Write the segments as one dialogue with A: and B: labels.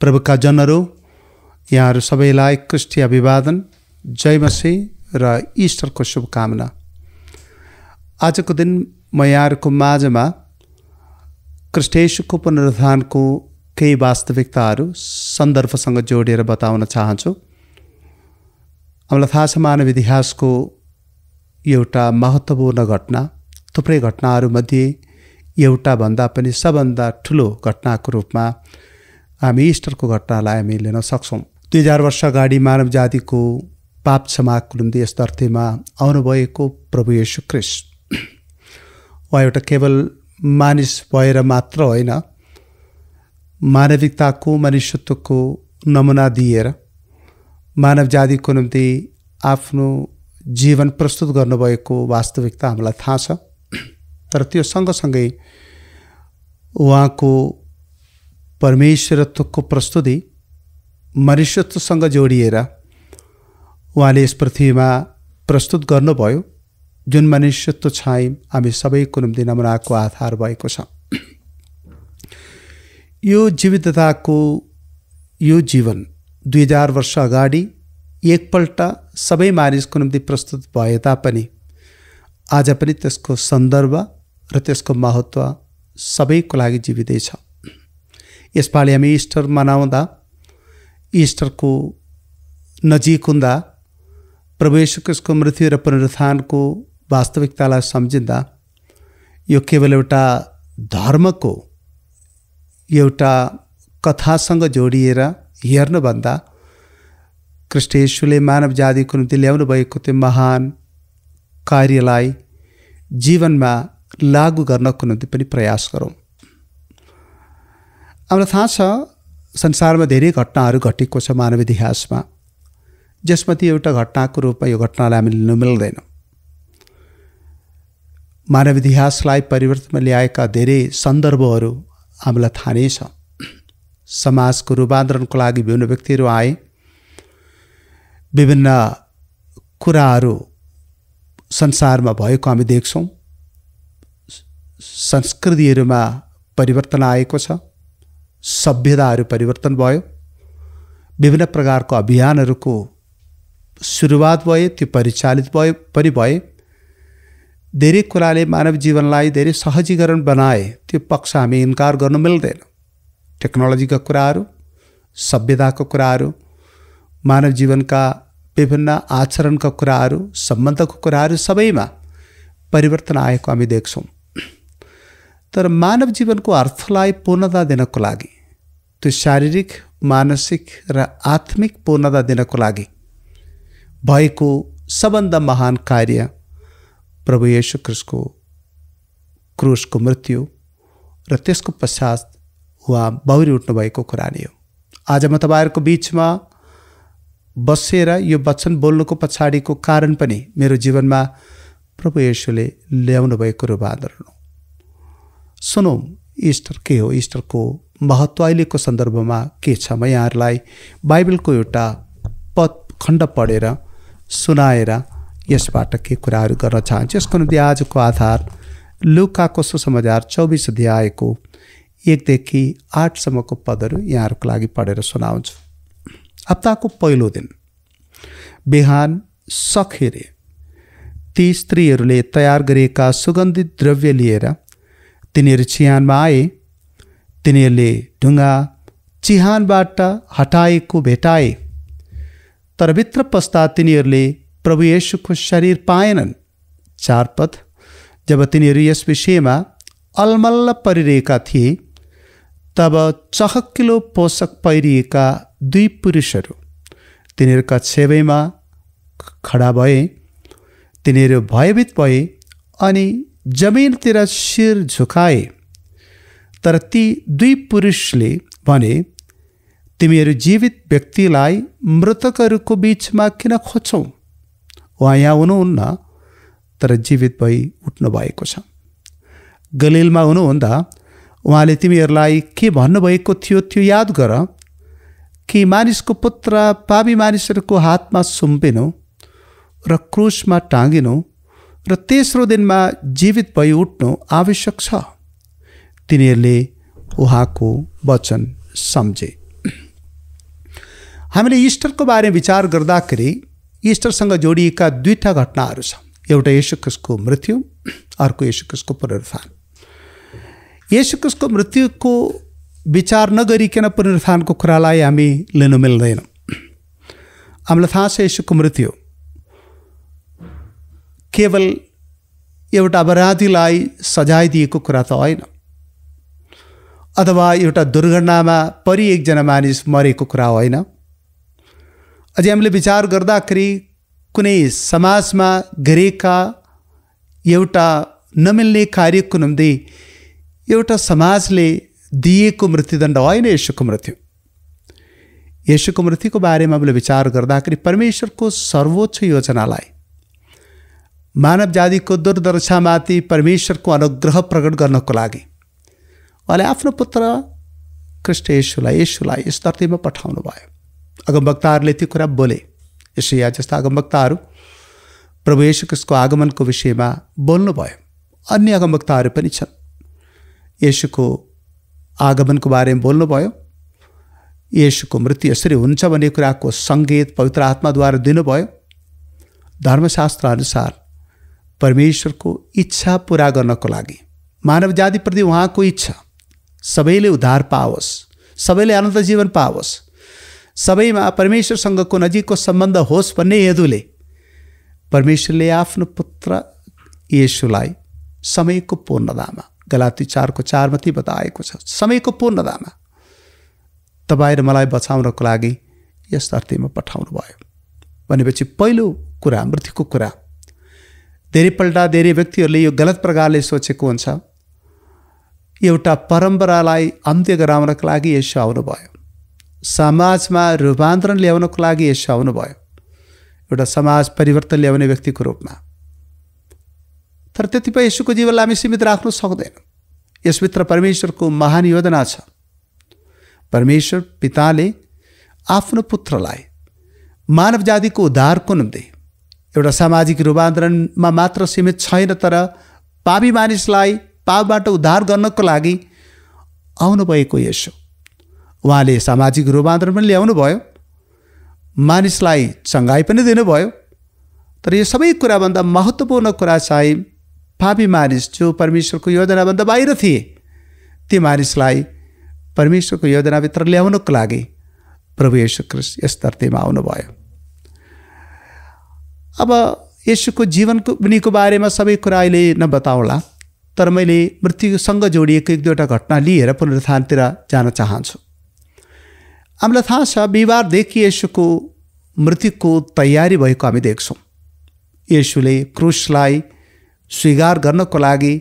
A: प्रभुका जनहरू यहाँहरू सबैलाई कृष्ण अभिवादन जय मसी र इस्टरको शुभकामना आजको दिन म यहाँहरूको माझमा क्रिस्टेशको पुनरुत्थानको केही वास्तविकताहरू सन्दर्भसँग जोडेर बताउन चाहन्छु हामीलाई थाहा छ मानव इतिहासको एउटा महत्त्वपूर्ण घटना थुप्रै घटनाहरूमध्ये एउटा भन्दा पनि सबभन्दा ठुलो घटनाको रूपमा हामी इस्टरको घटनालाई हामी लिन सक्छौँ दुई हजार वर्ष अगाडि मानव जातिको पाप क्षमाको निम्ति यस धरतीमा आउनुभएको प्रभु यशु क्रिस उहाँ एउटा केवल मानिस भएर मात्र होइन मानविकताको मनुष्यत्वको नमुना दिएर मानव जातिको निम्ति आफ्नो जीवन प्रस्तुत गर्नुभएको वास्तविकता हामीलाई थाहा छ तर त्यो सँगसँगै उहाँको परमेश्वरत्वको प्रस्तुति मनुष्यत्वसँग जोडिएर उहाँले यस पृथ्वीमा प्रस्तुत गर्नुभयो जुन मनुष्यत्व छाइ हामी सबैको निम्ति नमुनाको आधार भएको छ यो जीवितताको यो जीवन दुई हजार वर्ष अगाडि एकपल्ट सबै मानिसको निम्ति प्रस्तुत भए तापनि आज पनि त्यसको सन्दर्भ र त्यसको महत्त्व सबैको लागि जीवितै छ यसपालि हामी इस्टर मनाउँदा इस्टरको नजिक हुँदा प्रभु मृत्यु र पुनरुत्थानको वास्तविकतालाई सम्झिँदा यो केवल एउटा धर्मको एउटा कथासँग जोडिएर हेर्नुभन्दा कृष्णेश्वरले मानव जातिको निम्ति ल्याउनु भएको त्यो महान कार्यलाई जीवनमा लागू गर्नको निम्ति पनि प्रयास गरौँ हामीलाई थाहा छ संसारमा धेरै घटनाहरू घटेको छ मानव इतिहासमा जसमध्ये एउटा घटनाको रूपमा यो घटनालाई हामीले लिनु मिल्दैन मानव इतिहासलाई परिवर्तनमा ल्याएका धेरै सन्दर्भहरू हामीलाई थाहा नै छ समाजको रूपान्तरणको लागि विभिन्न व्यक्तिहरू आए विभिन्न कुराहरू संसारमा भएको हामी देख्छौँ संस्कृतिहरूमा परिवर्तन आएको छ सभ्यताहरू परिवर्तन भयो विभिन्न प्रकारको अभियानहरूको सुरुवात भए त्यो परिचालित भयो पनि भए धेरै कुराले मानव जीवनलाई धेरै सहजीकरण बनाए त्यो पक्ष हामी इन्कार गर्नु मिल्दैन टेक्नोलोजीका कुराहरू सभ्यताको कुराहरू मानव जीवनका विभिन्न आचरणका कुराहरू सम्बन्धको कुराहरू सबैमा परिवर्तन आएको हामी देख्छौँ तर मानव जीवनको अर्थलाई पूर्णता दिनको लागि त्यो शारीरिक मानसिक र आत्मिक पूर्णता दिनको लागि भएको सबभन्दा महान कार्य प्रभु येशु क्रिस्टको क्रुसको मृत्यु र त्यसको पश्चात उहाँ बौरी उठ्नुभएको कुरा नै हो आज म तपाईँहरूको बिचमा बसेर यो वचन बोल्नुको पछाडिको कारण पनि मेरो जीवनमा प्रभु येशुले ल्याउनु भएको रूपान्तरण हो सुनौँ इस्टर के हो इस्टरको महत्त्व अहिलेको सन्दर्भमा के छ म यहाँहरूलाई बाइबलको एउटा पद खण्ड पढेर सुनाएर यसबाट के कुराहरू गर्न चाहन्छु यसको निम्ति आजको आधार लुकाको सुसमाचार चौबिस अध्यायको एकदेखि आठसम्मको पदहरू यहाँहरूको लागि पढेर सुनाउँछु हप्ताको पहिलो दिन बिहान सखेरे ती स्त्रीहरूले तयार गरिएका सुगन्धित द्रव्य लिएर तिनीहरू चिहानमा आए तिनीहरूले ढुङ्गा चिहानबाट हटाएको भेटाए तर भित्र पस्दा तिनीहरूले प्रभु येशुको शरीर पाएनन् चारपथ जब तिनीहरू यस विषयमा अलमल्ल परिरहेका थिए तब चहकिलो पोषक पहिरिएका दुई पुरुषहरू तिनीहरूका छेवैमा खडा भए तिनीहरू भयभीत भए अनि जमिनतिर शिर झुकाए तर ती दुई पुरुषले भने तिमीहरू जीवित व्यक्तिलाई मृतकहरूको बिचमा किन खोज्छौ उहाँ यहाँ हुनुहुन्न तर जीवित भई उठ्नु भएको छ गलिलमा हुनुहुँदा उहाँले तिमीहरूलाई के भन्नुभएको थियो त्यो याद गर कि मानिसको पुत्र पापी मानिसहरूको हातमा सुम्पिनु र क्रुसमा टाँगिनु र तेस्रो दिनमा जीवित भई उठ्नु आवश्यक छ तिनीहरूले उहाँको वचन सम्झे हामीले इस्टरको बारे विचार गर्दाखेरि इस्टरसँग जोडिएका दुईवटा घटनाहरू छ एउटा यशुकसको मृत्यु अर्को यशुकसको पुनरुत्थान यशुकसको मृत्युको विचार नगरिकन पुनरुत्थानको कुरालाई हामी लिनु मिल्दैन हामीलाई थाहा छ यसुको मृत्यु केवल एउटा अपराधीलाई सजाय दिएको कुरा त होइन अथवा एउटा दुर्घटनामा परि एकजना मानिस मरेको कुरा होइन अझै हामीले विचार गर्दाखेरि कुनै समाजमा गरेका एउटा नमिल्ने कार्यको निम्ति एउटा समाजले दिएको मृत्युदण्ड होइन यसोको मृत्यु यसोको मृत्युको बारेमा हामीले विचार गर्दाखेरि परमेश्वरको सर्वोच्च योजनालाई मानव जातिको दुर्दशामाथि परमेश्वरको अनुग्रह प्रकट गर्नको लागि उहाँले आफ्नो पुत्र कृष्ण यशुलाई यशुलाई यस धरतीमा पठाउनु भयो अगमवक्ताहरूले त्यो कुरा बोले या जस्ता अगमवक्ताहरू प्रभु कृष्णको आगमनको विषयमा बोल्नुभयो अन्य अगमवक्ताहरू पनि छन् यशुको आगमनको बारेमा बोल्नुभयो यशुको मृत्यु यसरी हुन्छ भन्ने कुराको सङ्गीत पवित्र आत्माद्वारा दिनुभयो अनुसार परमेश्वरको इच्छा पुरा गर्नको लागि मानव जातिप्रति उहाँको इच्छा सबैले उद्धार पाओस् सबैले आनन्द जीवन पाओस् सबैमा परमेश्वरसँगको नजिकको सम्बन्ध होस् भन्ने हेतुले परमेश्वरले आफ्नो पुत्र येसुलाई समयको पूर्णतामा गलाती चारको चारमाथि बताएको छ समयको पूर्णतामा तपाईँ र मलाई बचाउनको लागि यस धरतीमा पठाउनु भयो भनेपछि पहिलो कुरा मृत्युको कुरा धेरैपल्ट धेरै व्यक्तिहरूले यो गलत प्रकारले सोचेको हुन्छ एउटा परम्परालाई अन्त्य गराउनको लागि यसो आउनुभयो समाजमा रूपान्तरण ल्याउनको लागि यसो आउनुभयो एउटा समाज परिवर्तन ल्याउने व्यक्तिको रूपमा तर त्यतिपय यसोको जीवनलाई हामी सीमित राख्नु सक्दैनौँ यसभित्र परमेश्वरको महान योजना छ परमेश्वर पिताले आफ्नो पुत्रलाई मानव जातिको उद्धारको निम्ति एउटा सामाजिक रूपान्तरणमा मात्र सीमित छैन तर पापी मानिसलाई पापबाट उद्धार गर्नको लागि आउनुभएको यसो उहाँले सामाजिक रूपान्तरण पनि ल्याउनुभयो मानिसलाई चङ्गाई पनि दिनुभयो तर यो सबै कुराभन्दा महत्त्वपूर्ण कुरा चाहिँ पापी मानिस जो परमेश्वरको योजनाभन्दा बाहिर थिए ती मानिसलाई परमेश्वरको योजनाभित्र ल्याउनको लागि प्रभु यशु यस धरतीमा आउनुभयो अब यसुको जीवनको उनीको बारेमा सबै कुरा अहिले नबताउला तर मैले मृत्युसँग जोडिएको एक दुईवटा घटना लिएर पुनरुत्थानतिर जान चाहन्छु हामीलाई थाहा छ बिहिबारदेखि यसुको मृत्युको तयारी भएको हामी देख्छौँ यसुले क्रुसलाई स्वीकार गर्नको लागि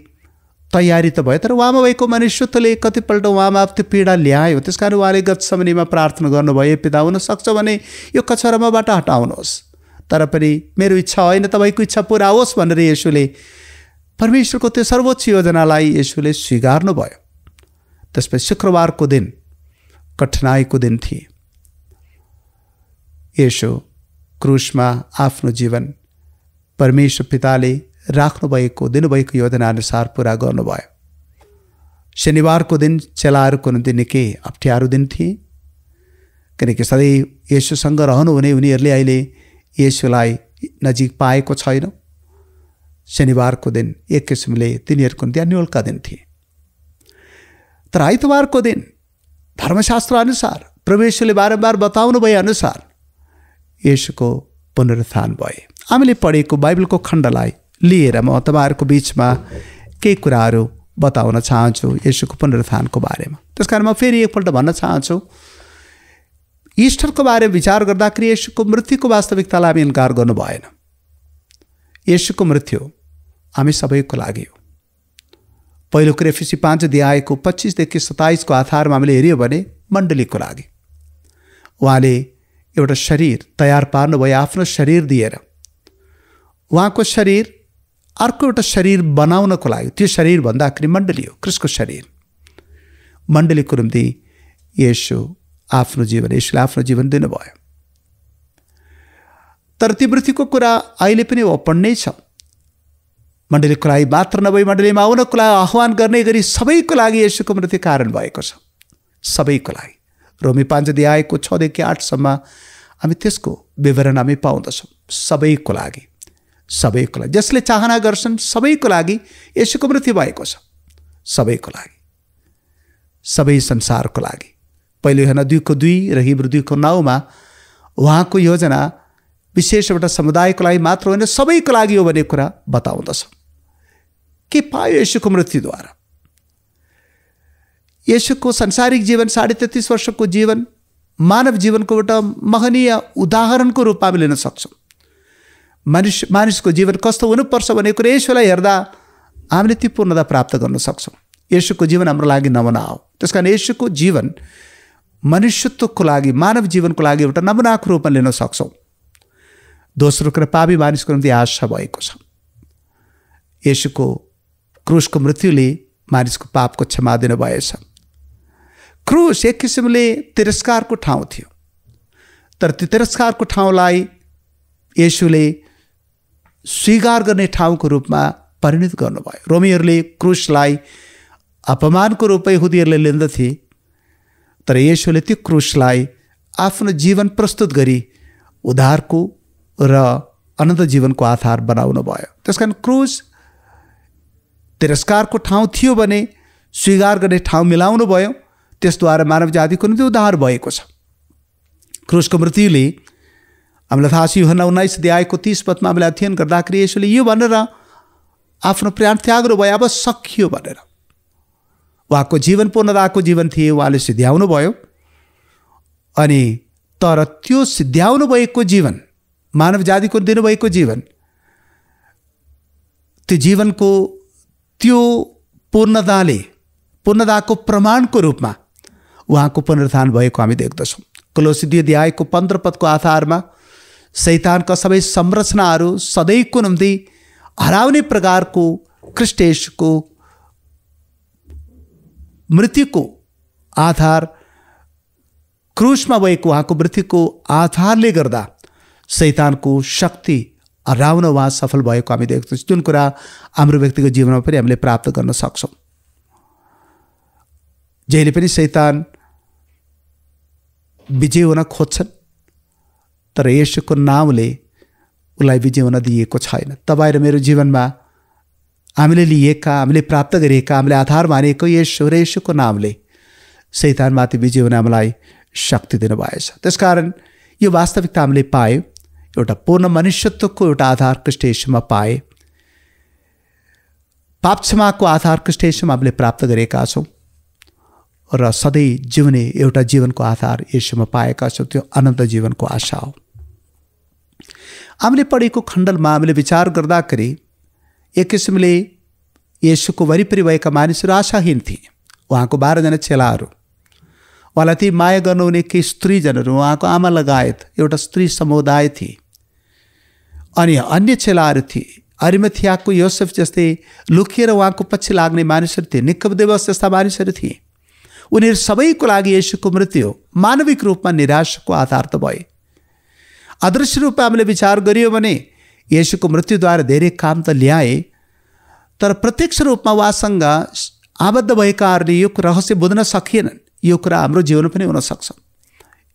A: तयारी त भयो तर उहाँमा भएको मनुष्यत्वले कतिपल्ट उहाँमा त्यो पीडा ल्यायो त्यस कारण उहाँले गत समयमा प्रार्थना गर्नुभयो पिता हुनसक्छ भने यो कछरमाबाट हटाउनुहोस् तर पनि मेरो इच्छा होइन तपाईँको इच्छा पुरा होस् भनेर यसुले परमेश्वरको त्यो सर्वोच्च योजनालाई यसुले भयो त्यसपछि शुक्रबारको दिन कठिनाईको दिन थिए यसो क्रुसमा आफ्नो जीवन परमेश्वर पिताले राख्नुभएको दिनुभएको योजनाअनुसार पुरा गर्नुभयो शनिबारको दिन चेलाहरूको निम्ति निकै अप्ठ्यारो दिन थिए किनकि सधैँ यसोसँग हुने उनीहरूले अहिले यसुलाई नजिक पाएको छैन शनिबारको दिन एक किसिमले तिनीहरूको निम्ति अन्यलका दिन थिए तर आइतबारको दिन धर्मशास्त्र अनुसार प्रवेशले बारम्बार बताउनु भए अनुसार यसुको पुनरुत्थान भए हामीले पढेको बाइबलको खण्डलाई लिएर म तपाईँहरूको बिचमा केही कुराहरू बताउन चाहन्छु यसुको पुनरुत्थानको बारेमा त्यस कारण म फेरि एकपल्ट भन्न चाहन्छु इस्टरको बारे विचार गर्दाखेरि यसुको मृत्युको वास्तविकतालाई हामी इन्कार गर्नु भएन यसुको मृत्यु हामी सबैको लागि हो पहिलो क्रेफिसी पाँच दिएको पच्चिसदेखि सत्ताइसको आधारमा हामीले हेऱ्यौँ भने मण्डलीको लागि उहाँले एउटा शरीर तयार पार्नुभयो आफ्नो शरीर दिएर उहाँको शरीर अर्को एउटा शरीर बनाउनको लागि त्यो शरीर भन्दाखेरि मण्डली हो क्रिसको शरीर मण्डलीको निम्ति यसो आफ्नो जीवन यसले आफ्नो जीवन दिनुभयो तर ती मृत्युको कुरा अहिले पनि ओपन नै छ मण्डलीको लागि मात्र नभई मण्डलीमा आउनको लागि आह्वान गर्ने गरी सबैको लागि यसोको मृत्यु कारण भएको छ सबैको लागि रोमी पाञ्जदी आएको छदेखि आठसम्म हामी त्यसको विवरण हामी पाउँदछौँ सबैको लागि सबैको लागि जसले चाहना गर्छन् सबैको लागि यसोको मृत्यु भएको छ सबैको लागि सबै संसारको लागि पहिलो योजना दुईको दुई र हिब्रो दुईको नौमा उहाँको योजना विशेष एउटा समुदायको लागि मात्र होइन सबैको लागि हो भन्ने कुरा बताउँदछ के पायो यसुको मृत्युद्वारा यसुको संसारिक जीवन साढे तेत्तिस वर्षको जीवन मानव जीवनको एउटा महनीय उदाहरणको रूपमा हामी लिन सक्छौँ मानिस मानिसको जीवन कस्तो हुनुपर्छ भन्ने कुरा यसोलाई हेर्दा हामीले ती पूर्णता प्राप्त गर्न सक्छौँ यसुको जीवन हाम्रो लागि नमुना हो त्यस कारण यसुको जीवन मनुष्यत्वको लागि मानव जीवनको लागि एउटा नमुनाको रूपमा लिन सक्छौँ दोस्रो कुरा पापी मानिसको निम्ति आशा भएको छ यसको क्रुसको मृत्युले मानिसको पापको क्षमा दिनु भएछ क्रुस एक किसिमले तिरस्कारको ठाउँ थियो तर त्यो तिरस्कारको ठाउँलाई यसुले स्वीकार गर्ने ठाउँको रूपमा परिणत गर्नुभयो रोमीहरूले क्रुसलाई अपमानको रूपै हुदीहरूले लिँदथे तर यसोले त्यो क्रुसलाई आफ्नो जीवन प्रस्तुत गरी उद्धारको र अनन्त जीवनको आधार बनाउनु भयो त्यस कारण क्रुस तिरस्कारको ठाउँ थियो भने स्वीकार गर्ने ठाउँ मिलाउनु भयो त्यसद्वारा मानव जातिको निम्ति उद्धार भएको छ क्रुसको मृत्युले हामीलाई थाहा छ यो उन्नाइस अध्यायको तिस पदमा हामीलाई अध्ययन गर्दाखेरि यसोले यो भनेर आफ्नो प्राण त्याग्नु भयो अब सकियो भनेर उहाँको जीवन पूर्णताको जीवन थिए उहाँले सिद्ध्याउनु भयो अनि तर त्यो सिद्ध्याउनु भएको जीवन मानव जातिको दिनुभएको जीवन त्यो जीवनको त्यो पूर्णताले पूर्णताको प्रमाणको रूपमा उहाँको पुनरुत्थान भएको हामी देख्दछौँ कलोसिदी अध्यायको पन्ध्र पदको आधारमा सैतानका सबै संरचनाहरू सधैँको निम्ति हराउने प्रकारको क्रिस्टेशको मृत्युको आधार क्रुसमा भएको उहाँको मृत्युको आधारले गर्दा शैतानको शक्ति हराउन उहाँ सफल भएको हामी देख्छौँ जुन कुरा हाम्रो व्यक्तिको जीवनमा पनि हामीले प्राप्त गर्न सक्छौँ जहिले पनि शैतान विजय हुन खोज्छन् तर यसको नामले उसलाई विजय हुन दिएको छैन तपाईँ र मेरो जीवनमा ಆಮೇಲೆ ಇಲ್ಲಿ प्राप्त ಆಮೇಲೆ ಪ್ರಾಪ್ತಗರೇಕ ಆಮೇಲೆ ಆಧಾರ ಮಾನೇಕೋ ಯೇಶ್ವರೇಶುಕೋ ನಾಮಲೆ सैतान माथि विजय हुन हामीलाई शक्ति दिनुभएछ भेस तो कारण यो वास्तविकता हामीले पाए एउटा पूर्ण मनुष्यत्वको एउटा आधार में पाए पाप क्षमाको आधार में हामीले प्राप्त गरेका छौँ र सधैँ जिउने एउटा जीवनको आधार यसोमा पाएका छौँ त्यो अनन्त जीवनको आशा हो हामीले पढेको खण्डलमा हामीले विचार गर्दाखेरि एक किसिमले यसुको वरिपरि भएका मानिसहरू आशाहीन थिए उहाँको बाह्रजना चेलाहरू उहाँलाई ती माया गर्नुहुने केही स्त्रीजनहरू उहाँको आमा लगायत एउटा स्त्री समुदाय थिए अनि अन्य चेलाहरू थिए अरिमथियाको योसेफ जस्तै लुकिएर उहाँको पछि लाग्ने मानिसहरू थिए देवस जस्ता मानिसहरू थिए उनीहरू सबैको लागि यसुको मृत्यु मानविक रूपमा निराशको आधार त भए अदृश्य रूपमा हामीले विचार गरियो भने यसुको मृत्युद्वारा धेरै काम त ल्याए तर प्रत्यक्ष रूपमा उहाँसँग आबद्ध भएकाहरूले यो रहस्य बुझ्न सकिएनन् यो कुरा हाम्रो जीवन पनि हुनसक्छ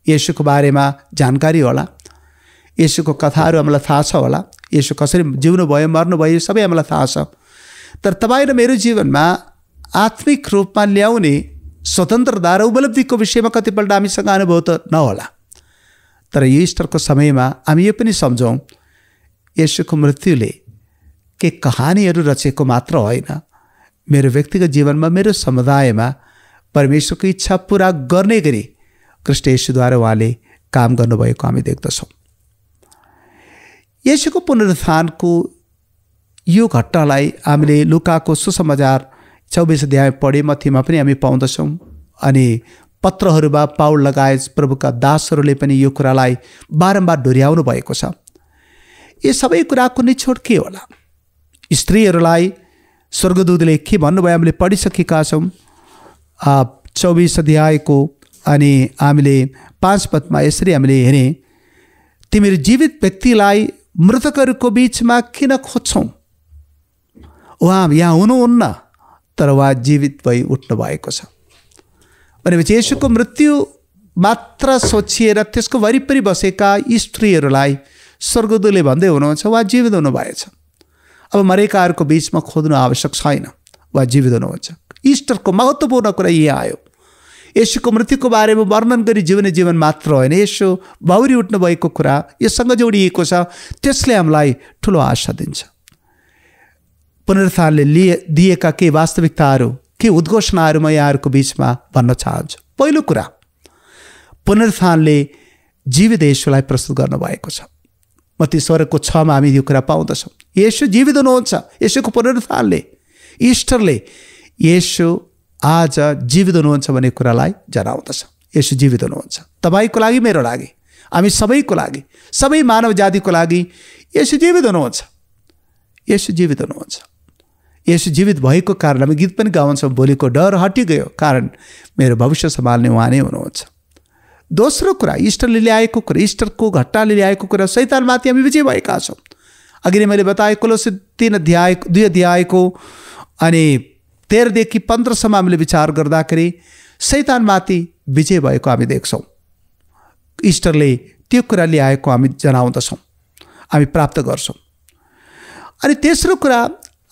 A: यसुको बारेमा जानकारी होला यसुको कथाहरू हामीलाई थाहा छ होला यसो कसरी जिउनु जिउनुभयो मर्नुभयो सबै हामीलाई थाहा छ तर तपाईँ र मेरो जीवनमा आत्मिक रूपमा ल्याउने स्वतन्त्रता र उपलब्धिको विषयमा कतिपल्ट हामीसँग अनुभव त नहोला तर यो इस्टरको समयमा हामी यो पनि सम्झौँ यसुको मृत्युले के कहानीहरू रचेको मात्र होइन मेरो व्यक्तिगत जीवनमा मेरो समुदायमा परमेश्वरको इच्छा पुरा गर्ने गरी कृष्ण यशुद्वारा उहाँले काम गर्नुभएको हामी देख्दछौँ यसुको पुनरुत्थानको यो घटनालाई हामीले लुकाको सुसमाचार चौबिस अध्याय पढे मथिमा पनि हामी पाउँदछौँ अनि पत्रहरूमा पाउल लगायत प्रभुका दासहरूले पनि यो कुरालाई बारम्बार डोर्याउनु भएको छ यी सबै कुराको निछोड के होला स्त्रीहरूलाई स्वर्गदूतले के भन्नुभयो हामीले पढिसकेका छौँ चौबिस अध्यायको अनि हामीले पाँच पदमा यसरी हामीले हेरेँ तिमीहरू जीवित व्यक्तिलाई मृतकहरूको बिचमा किन खोज्छौ उहाँ यहाँ हुनुहुन्न तर उहाँ जीवित भई उठ्नु भएको छ भनेपछि यसोको मृत्यु मात्र सोचिएर त्यसको वरिपरि बसेका स्त्रीहरूलाई स्वर्गदूले भन्दै हुनुहुन्छ वा जीवित हुनुभएछ अब मरेकाहरूको बिचमा खोज्नु आवश्यक छैन वा जीवित हुनुहुन्छ इस्टरको महत्त्वपूर्ण कुरा यहाँ आयो यसुको मृत्युको बारेमा वर्णन गरी जीवन जीवन मात्र होइन यसो भौरी उठ्नु भएको कुरा यससँग जोडिएको छ त्यसले हामीलाई ठुलो आशा दिन्छ पुनरुत्थानले लिए दिएका केही वास्तविकताहरू केही उद्घोषणाहरू म यहाँहरूको बिचमा भन्न चाहन्छु पहिलो कुरा पुनरुत्थानले जीवित यसुलाई प्रस्तुत गर्नुभएको छ मती स्वरको छमा हामी यो कुरा पाउँदछौँ यसो जीवित हुनुहुन्छ यसोको पुनरुत्थानले इष्टरले यसो आज जीवित हुनुहुन्छ भन्ने कुरालाई जनाउँदछ यसो जीवित हुनुहुन्छ तपाईँको लागि मेरो लागि हामी सबैको लागि सबै मानव जातिको लागि यसो जीवित हुनुहुन्छ यसो जीवित हुनुहुन्छ यसो जीवित भएको कारण हामी गीत पनि गाउँछौँ भोलिको डर हटिगयो कारण मेरो भविष्य सम्हाल्ने उहाँ नै हुनुहुन्छ दोस्रो कुरा इस्टरले ल्याएको कुरा इस्टरको घट्टाले ल्याएको कुरा सैतालमाथि हामी विजय भएका छौँ अघि नै मैले बताएँ कुलोसी तिन अध्याय दुई अध्यायको अनि तेह्रदेखि पन्ध्रसम्म हामीले विचार गर्दाखेरि सैतानमाथि विजय भएको हामी देख्छौँ इस्टरले त्यो कुरा ल्याएको हामी जनाउँदछौँ हामी प्राप्त गर्छौँ अनि तेस्रो कुरा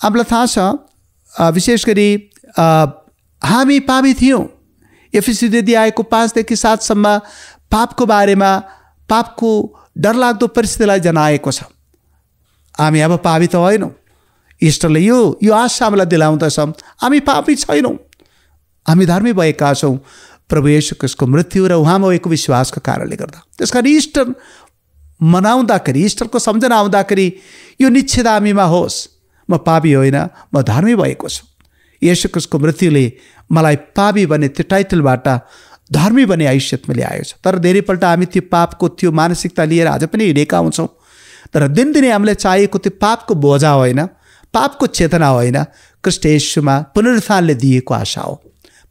A: हामीलाई थाहा छ विशेष गरी हामी पापी थियौँ दिदी आएको पाँचदेखि सातसम्म पापको बारेमा पापको डरलाग्दो परिस्थितिलाई जनाएको छ हामी अब पापी त होइनौँ इष्टले यो यो आशा हामीलाई दिलाउँदछौँ हामी पापी छैनौँ हामी धर्मी भएका छौँ प्रभु यशु मृत्यु र उहाँमा भएको विश्वासको कारणले गर्दा त्यस कारण इष्टर मनाउँदाखेरि इष्टरको सम्झना आउँदाखेरि यो निश्चित हामीमा होस् म पापी होइन म धर्मी भएको छु यसुको मृत्युले मलाई पापी भन्ने त्यो टाइटलबाट धर्मी बने हैसियतमा ल्याएको छ तर धेरैपल्ट हामी त्यो पापको त्यो मानसिकता लिएर आज पनि हिँडेका हुन्छौँ तर दिनदिनै हामीलाई चाहिएको त्यो पापको बोझा होइन पापको चेतना होइन कृष्णेशुमा पुनरुत्थानले दिएको आशा हो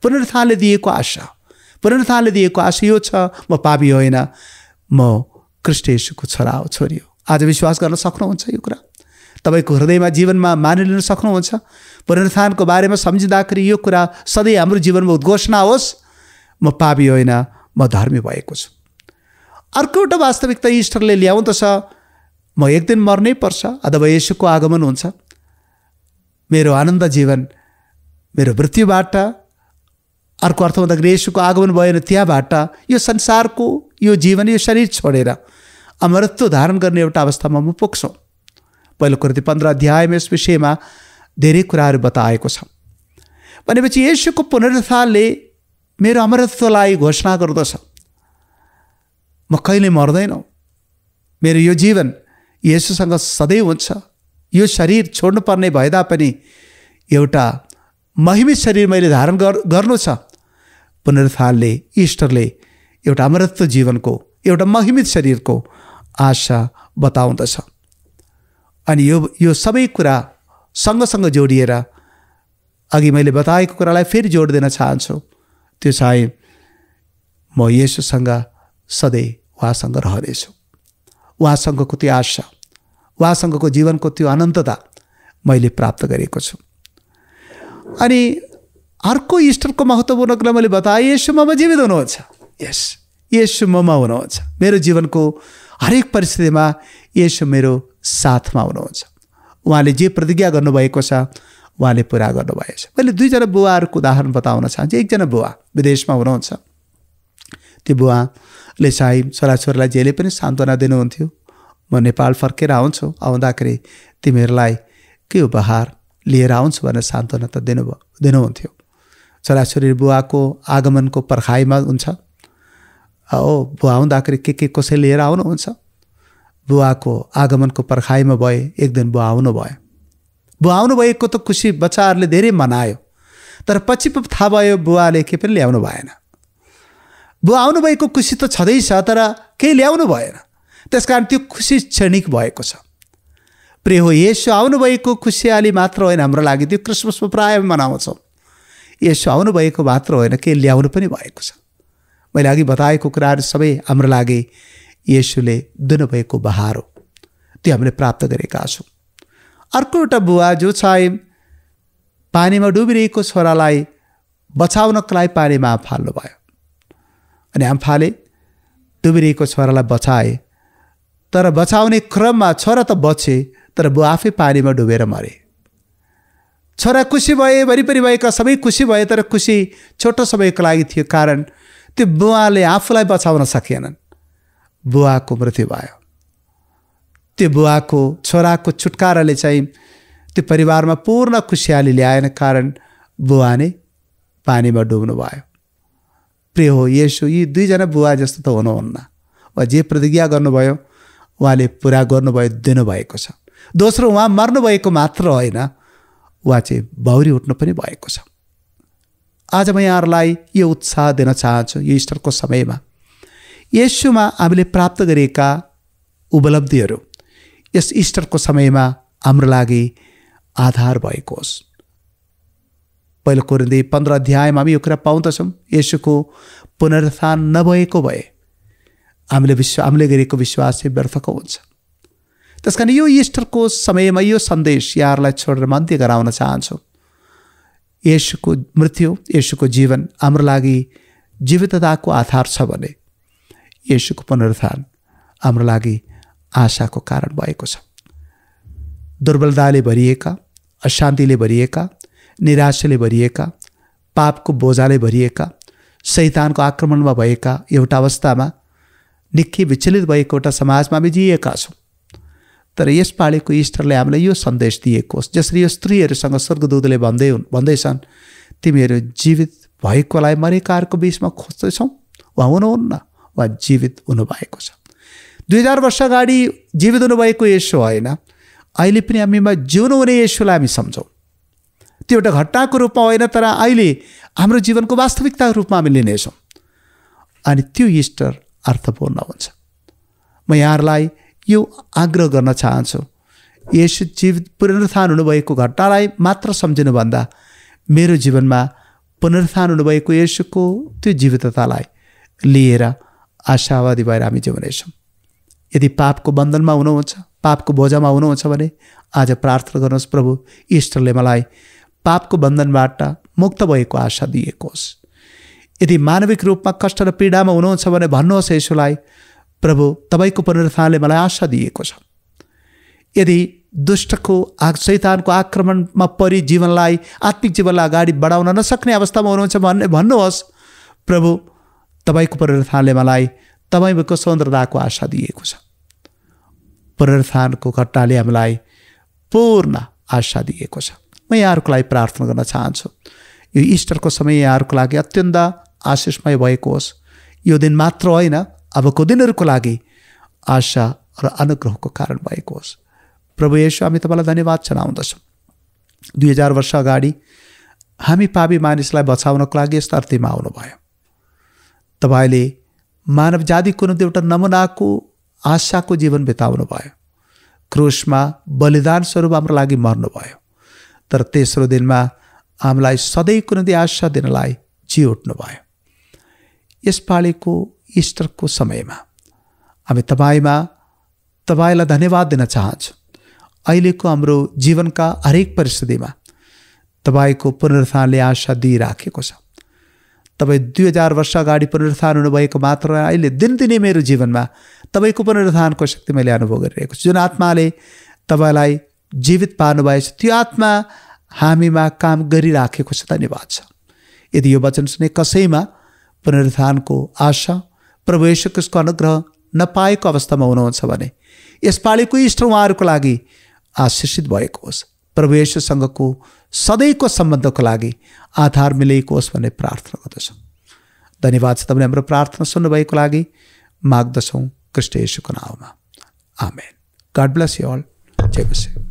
A: पुनरुत्थानले दिएको आशा पुनरुत्थानले दिएको आशा यो छ म पापी होइन म कृष्णेशुको छोरा हो छोरी हो आज विश्वास गर्न सक्नुहुन्छ यो कुरा तपाईँको हृदयमा जीवनमा मानिलिन सक्नुहुन्छ पुनरुत्थानको बारेमा सम्झिँदाखेरि यो कुरा सधैँ हाम्रो जीवनमा उद्घोषणा होस् म पापी होइन म धर्मी भएको छु अर्को एउटा वास्तविकता इष्टरले ल्याउँदछ म एक दिन मर्नै पर्छ अथवा यसुको आगमन हुन्छ मेरो आनन्द जीवन मेरो मृत्युबाट अर्को अर्थ भन्दाखेरि यसोको आगमन भएन त्यहाँबाट यो संसारको यो जीवन यो शरीर छोडेर अमरत्व धारण गर्ने एउटा अवस्थामा म पुग्छौँ पहिलो कृति पन्ध्र अध्यायमा यस विषयमा धेरै कुराहरू बताएको छ भनेपछि यसको पुनरुत्थानले मेरो अमरत्वलाई घोषणा गर्दछ म कहिले मर्दैनौँ मेरो यो जीवन यसोसँग सधैँ हुन्छ यो शरीर छोड्नुपर्ने भए तापनि एउटा महिमित शरीर मैले धारण गर्नु छ पुनरुत्थानले इष्टरले एउटा अमरत्व जीवनको एउटा महिमित शरीरको आशा बताउँदछ अनि यो यो सबै कुरा सँगसँग जोडिएर अघि मैले बताएको कुरालाई फेरि जोड दिन चाहन्छु त्यो चाहे म यसोसँग सधैँ उहाँसँग रहनेछु उहाँसँगको त्यो आशा उहाँसँगको जीवनको त्यो अनन्तता मैले प्राप्त गरेको छु अनि अर्को इस्टरको महत्त्वपूर्ण कुरा मैले बताएँ यसो ममा जीवित हुनुहुन्छ यस यसो ममा हुनुहुन्छ मेरो जीवनको हरेक परिस्थितिमा यसो मेरो साथमा हुनुहुन्छ उहाँले जे प्रतिज्ञा गर्नुभएको छ उहाँले पुरा छ मैले दुईजना बुवाहरूको उदाहरण बताउन चाहन्छु एकजना बुवा विदेशमा हुनुहुन्छ त्यो बुवाले चाहिँ छोराछोरीलाई जहिले पनि सान्त्वना दिनुहुन्थ्यो म नेपाल फर्केर आउँछु आउँदाखेरि तिमीहरूलाई के उपहार लिएर आउँछु भनेर सान्त्वना त दिनुभयो दिनुहुन्थ्यो छोराछोरी बुवाको आगमनको पर्खाइमा हुन्छ हो बुवा आउँदाखेरि के के कसै लिएर आउनुहुन्छ बुवाको आगमनको पर्खाइमा भए एक दिन बुवा आउनुभयो बुवा आउनुभएको त खुसी बच्चाहरूले धेरै मनायो तर पछि पो थाहा भयो बुवाले के पनि ल्याउनु भएन बुवा आउनुभएको खुसी त छँदैछ तर केही ल्याउनु भएन त्यसकारण त्यो खुसी क्षणिक भएको छ प्रिय हो यसो आउनुभएको खुसियाली मात्र होइन हाम्रो लागि त्यो क्रिसमसमा प्रायः मनाउँछौँ यसो आउनुभएको मात्र होइन केही ल्याउनु पनि भएको छ मैले अघि बताएको कुराहरू सबै हाम्रो लागि यसुले दिनुभएको बहार हो त्यो हामीले प्राप्त गरेका छौँ अर्को एउटा बुवा जो चाहिँ पानीमा डुबिरहेको छोरालाई बचाउनको लागि पानीमा फाल्नुभयो अनि फाले डुबिरहेको छोरालाई बचाए तर बचाउने क्रममा छोरा त बचे तर बुवा आफै पानीमा डुबेर मरे छोरा खुसी भए वरिपरि भएका सबै खुसी भए तर खुसी छोटो समयको लागि थियो कारण त्यो बुवाले आफूलाई बचाउन सकेनन् बुवाको मृत्यु भयो त्यो बुवाको छोराको छुटकाराले चाहिँ त्यो परिवारमा पूर्ण खुसियाली ल्याएन कारण बुवा नै पानीमा डुब्नु भयो प्रिय हो यसो यी दुईजना बुवा जस्तो त हुनुहुन्न वा जे प्रतिज्ञा गर्नुभयो उहाँले पुरा गर्नुभयो दिनुभएको छ दोस्रो उहाँ मर्नुभएको मात्र होइन उहाँ चाहिँ भौरी उठ्नु पनि भएको छ आज म यहाँहरूलाई यो उत्साह दिन चाहन्छु यो इस्टरको समयमा यसोमा हामीले प्राप्त गरेका उपलब्धिहरू यस इस्टरको समयमा हाम्रो लागि आधार भएको होस् पहिलो कोरिन्दी पन्ध्र अध्यायमा हामी यो कुरा पाउँदछौँ यसोको पुनरुत्थान नभएको भए हामीले विश्व हामीले गरेको विश्वास चाहिँ व्यर्थको हुन्छ त्यस कारण यो इस्टरको समयमा यो सन्देश यहाँहरूलाई छोडेर म अन्त्य गराउन चाहन्छु यसुको मृत्यु यसुको जीवन हाम्रो लागि जीवितताको आधार छ भने यसुको पुनरुत्थान हाम्रो लागि आशाको कारण भएको छ दुर्बलताले भरिएका अशान्तिले भरिएका निराशाले भरिएका पापको बोझाले भरिएका शैतानको आक्रमणमा भएका एउटा अवस्थामा निकै विचलित भएको एउटा समाजमा हामी जिएका छौँ तर यसपालिको इष्टरले हामीलाई यो सन्देश दिएको होस् जसरी यो स्त्रीहरूसँग स्वर्गदूतले भन्दै हुन् भन्दैछन् तिमीहरू जीवित भएकोलाई मरेकाहरूको बिचमा खोज्दैछौ उहाँ हुनुहुन्न वा जीवित हुनुभएको छ दुई हजार वर्ष अगाडि जीवित हुनुभएको यसो होइन अहिले पनि हामीमा जिउनु हुने यसोलाई हामी सम्झौँ त्यो एउटा घटनाको रूपमा होइन तर अहिले हाम्रो जीवनको वास्तविकताको रूपमा हामी लिनेछौँ अनि त्यो इस्टर अर्थपूर्ण हुन्छ म यहाँहरूलाई यो आग्रह गर्न चाहन्छु यस जीवित पुनरुत्थान हुनुभएको घटनालाई मात्र सम्झिनुभन्दा मेरो जीवनमा पुनरुत्थान हुनुभएको यसोको त्यो जीविततालाई लिएर आशावादी भएर हामी जिउनेछौँ यदि पापको बन्धनमा हुनुहुन्छ पापको बोझामा हुनुहुन्छ भने आज प्रार्थना गर्नुहोस् प्रभु इष्टले मलाई पापको बन्धनबाट मुक्त भएको आशा दिएको होस् यदि मानविक रूपमा कष्ट र पीडामा हुनुहुन्छ भने भन्नुहोस् यसोलाई प्रभु तपाईँको पुनरुत्थानले मलाई आशा दिएको छ यदि दुष्टको आग शैतानको आक्रमणमा परि जीवनलाई आत्मिक जीवनलाई अगाडि बढाउन नसक्ने अवस्थामा हुनुहुन्छ भन्ने भन्नुहोस् प्रभु तपाईँको पुनरुत्थानले मलाई तपाईँको सुन्दरताको आशा दिएको छ पुनरुत्थानको घटनाले हामीलाई पूर्ण आशा दिएको छ म यहाँहरूको लागि प्रार्थना गर्न चाहन्छु यो इस्टरको समय यहाँहरूको लागि अत्यन्त आशिषमय भएको होस् यो दिन मात्र होइन अबको दिनहरूको लागि आशा र अनुग्रहको कारण भएको होस् प्रभु यसो हामी तपाईँलाई धन्यवाद जनाउँदछौँ दुई हजार वर्ष अगाडि हामी पापी मानिसलाई बचाउनको लागि यस धरतीमा आउनुभयो तपाईँले मानव जातिको निम्ति एउटा नमुनाको आशाको जीवन बिताउनु भयो क्रुसमा बलिदान स्वरूप हाम्रो लागि मर्नुभयो तर तेस्रो दिनमा हामीलाई सधैँको निम्ति आशा दिनलाई जी उठ्नुभयो यसपालिको इस्टरको समयमा हामी तपाईँमा तपाईँलाई धन्यवाद दिन चाहन्छु अहिलेको हाम्रो जीवनका हरेक परिस्थितिमा तपाईँको पुनरुत्थानले आशा दिइराखेको छ तपाईँ दुई हजार वर्ष अगाडि पुनरुत्थान हुनुभएको मात्र अहिले दिनदिनै मेरो जीवनमा तपाईँको पुनरुत्थानको शक्ति मैले अनुभव गरिरहेको छु जुन आत्माले तपाईँलाई जीवित पार्नुभएको छ त्यो आत्मा हामीमा काम गरिराखेको छ धन्यवाद छ यदि यो वचन सुने कसैमा पुनरुत्थानको आशा प्रभु अनुग्रह नपाएको अवस्थामा हुनुहुन्छ भने यसपालिको इष्ट उहाँहरूको लागि आशिषित भएको होस् प्रवेशसँगको सधैँको सम्बन्धको लागि आधार मिलेको होस् भन्ने प्रार्थना गर्दछौँ धन्यवाद छ तपाईँले हाम्रो प्रार्थना सुन्नुभएको लागि माग्दछौँ कृष्ण यसुको नाउँमा आमेन गड ब्लस यु अल जय बसे